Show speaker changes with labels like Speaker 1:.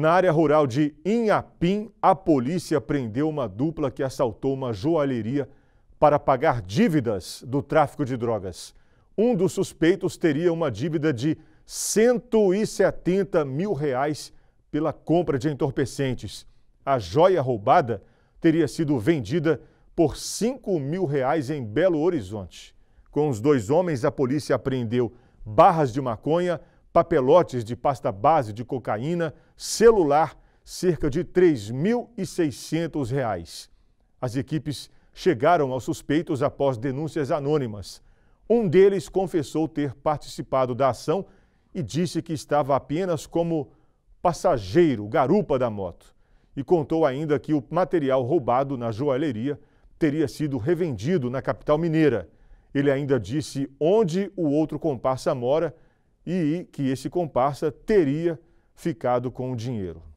Speaker 1: Na área rural de Inhapim, a polícia prendeu uma dupla que assaltou uma joalheria para pagar dívidas do tráfico de drogas. Um dos suspeitos teria uma dívida de 170 mil reais pela compra de entorpecentes. A joia roubada teria sido vendida por 5 mil reais em Belo Horizonte. Com os dois homens, a polícia apreendeu barras de maconha papelotes de pasta base de cocaína, celular, cerca de R$ 3.600. As equipes chegaram aos suspeitos após denúncias anônimas. Um deles confessou ter participado da ação e disse que estava apenas como passageiro, garupa da moto. E contou ainda que o material roubado na joalheria teria sido revendido na capital mineira. Ele ainda disse onde o outro comparsa mora e que esse comparsa teria ficado com o dinheiro.